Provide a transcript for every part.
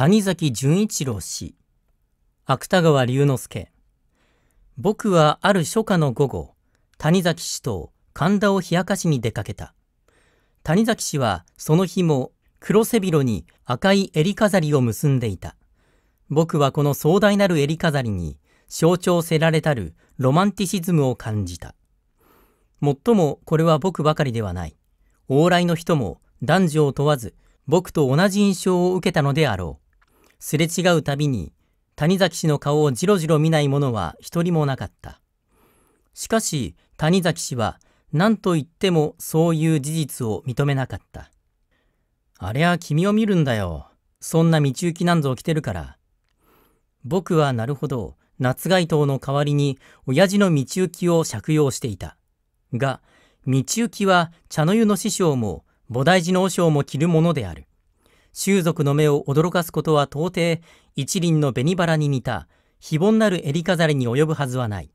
谷崎潤一郎氏芥川龍之介僕はある初夏の午後谷崎氏と神田を冷やかしに出かけた谷崎氏はその日も黒背広に赤い襟飾りを結んでいた僕はこの壮大なる襟飾りに象徴せられたるロマンティシズムを感じたもっともこれは僕ばかりではない往来の人も男女を問わず僕と同じ印象を受けたのであろうすれ違うたびに谷崎氏の顔をじろじろ見ない者は一人もなかった。しかし谷崎氏は何と言ってもそういう事実を認めなかった。あれは君を見るんだよ。そんな道行きなんぞ来てるから。僕はなるほど、夏街灯の代わりに親父の道行きを借用していた。が、道行きは茶の湯の師匠も菩提寺の和尚も着るものである。習族の目を驚かすことは到底一輪の紅腹に似た非凡なる襟飾りに及ぶはずはない。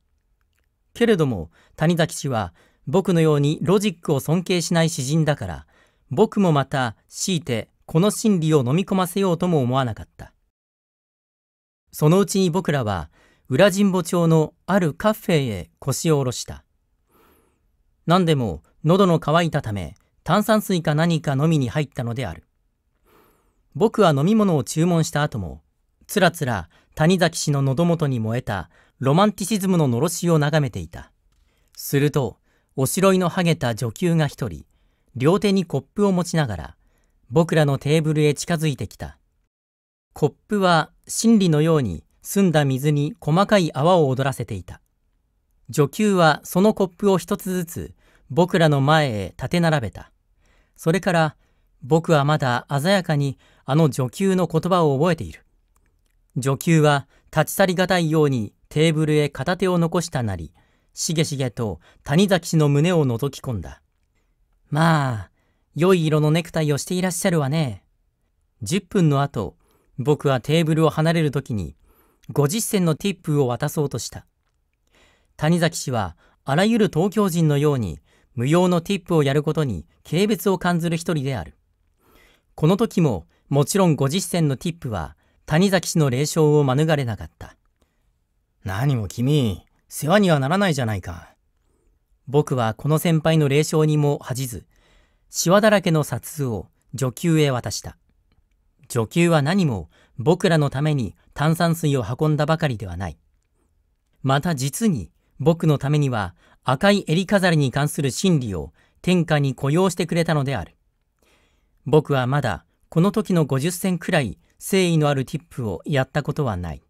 けれども谷崎氏は僕のようにロジックを尊敬しない詩人だから僕もまた強いてこの真理を飲み込ませようとも思わなかった。そのうちに僕らは裏神保町のあるカフェへ腰を下ろした。何でも喉の渇いたため炭酸水か何か飲みに入ったのである。僕は飲み物を注文した後も、つらつら谷崎氏の喉元に燃えたロマンティシズムののろしを眺めていた。すると、おしろいのはげた女給が一人、両手にコップを持ちながら、僕らのテーブルへ近づいてきた。コップは真理のように澄んだ水に細かい泡を踊らせていた。女給はそのコップを一つずつ僕らの前へ立て並べた。それから僕はまだ鮮やかにあの女給の言葉を覚えている。女給は立ち去りがたいようにテーブルへ片手を残したなり、しげしげと谷崎氏の胸を覗き込んだ。まあ、良い色のネクタイをしていらっしゃるわね。10分の後、僕はテーブルを離れる時に、50銭のティップを渡そうとした。谷崎氏は、あらゆる東京人のように、無用のティップをやることに軽蔑を感ずる一人である。この時ももちろんご実践のティップは谷崎氏の霊障を免れなかった。何も君、世話にはならないじゃないか。僕はこの先輩の霊障にも恥じず、シワだらけの札を女給へ渡した。女給は何も僕らのために炭酸水を運んだばかりではない。また実に僕のためには赤い襟飾りに関する真理を天下に雇用してくれたのである。僕はまだこの時の50銭くらい誠意のあるティップをやったことはない。